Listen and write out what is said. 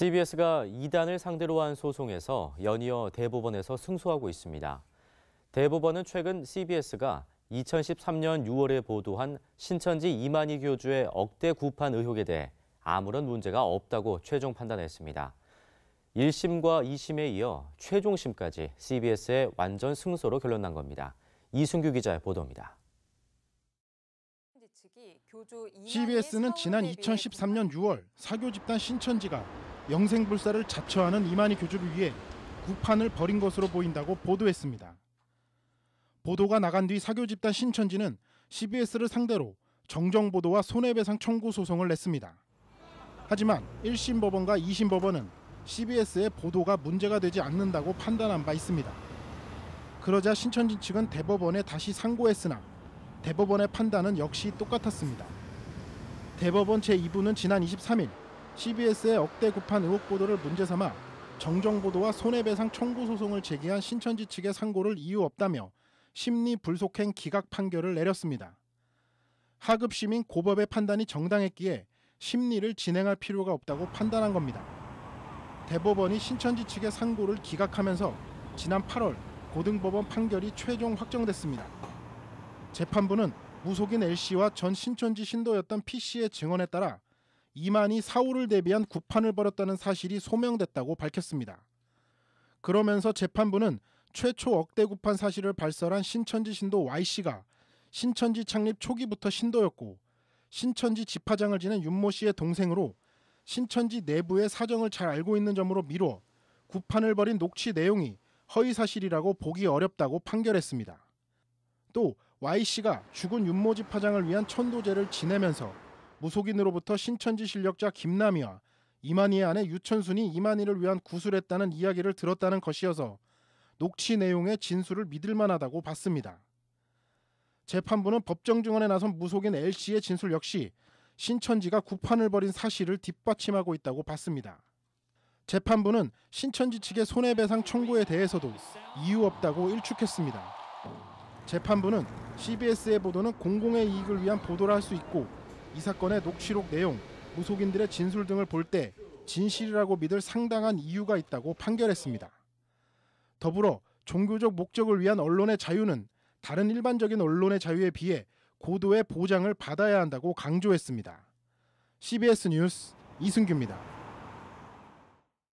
CBS가 이단을 상대로 한 소송에서 연이어 대법원에서 승소하고 있습니다. 대법원은 최근 CBS가 2013년 6월에 보도한 신천지 이만희 교주의 억대 구판 의혹에 대해 아무런 문제가 없다고 최종 판단했습니다. 1심과 2심에 이어 최종심까지 CBS의 완전 승소로 결론난 겁니다. 이승규 기자의 보도입니다. CBS는 지난 2013년 6월 사교 집단 신천지가 영생불사를 자처하는 이만희 교주를 위해 구판을 벌인 것으로 보인다고 보도했습니다. 보도가 나간 뒤 사교 집단 신천지는 CBS를 상대로 정정보도와 손해배상 청구 소송을 냈습니다. 하지만 1심 법원과 2심 법원은 CBS의 보도가 문제가 되지 않는다고 판단한 바 있습니다. 그러자 신천지 측은 대법원에 다시 상고했으나 대법원의 판단은 역시 똑같았습니다. 대법원 제2부는 지난 23일 CBS의 억대 구판 의혹 보도를 문제 삼아 정정 보도와 손해배상 청구 소송을 제기한 신천지 측의 상고를 이유 없다며 심리 불속행 기각 판결을 내렸습니다. 하급 시민 고법의 판단이 정당했기에 심리를 진행할 필요가 없다고 판단한 겁니다. 대법원이 신천지 측의 상고를 기각하면서 지난 8월 고등법원 판결이 최종 확정됐습니다. 재판부는 무속인 L씨와 전 신천지 신도였던 P씨의 증언에 따라 이만이 사울를 대비한 구판을 벌였다는 사실이 소명됐다고 밝혔습니다. 그러면서 재판부는 최초 억대 구판 사실을 발설한 신천지 신도 Y씨가 신천지 창립 초기부터 신도였고 신천지 집화장을 지낸 윤모 씨의 동생으로 신천지 내부의 사정을 잘 알고 있는 점으로 미뤄 구판을 벌인 녹취 내용이 허위 사실이라고 보기 어렵다고 판결했습니다. 또 Y씨가 죽은 윤모 집화장을 위한 천도제를 지내면서 무속인으로부터 신천지 실력자 김남희와 이만희의 아내 유천순이 이만희를 위한 구술했다는 이야기를 들었다는 것이어서 녹취 내용의 진술을 믿을 만하다고 봤습니다. 재판부는 법정 증언에 나선 무속인 L씨의 진술 역시 신천지가 구판을 벌인 사실을 뒷받침하고 있다고 봤습니다. 재판부는 신천지 측의 손해배상 청구에 대해서도 이유 없다고 일축했습니다. 재판부는 CBS의 보도는 공공의 이익을 위한 보도를 할수 있고 이 사건의 녹취록 내용, 무속인들의 진술 등을 볼 때 진실이라고 믿을 상당한 이유가 있다고 판결했습니다. 더불어 종교적 목적을 위한 언론의 자유는 다른 일반적인 언론의 자유에 비해 고도의 보장을 받아야 한다고 강조했습니다. CBS 뉴스 이승규입니다.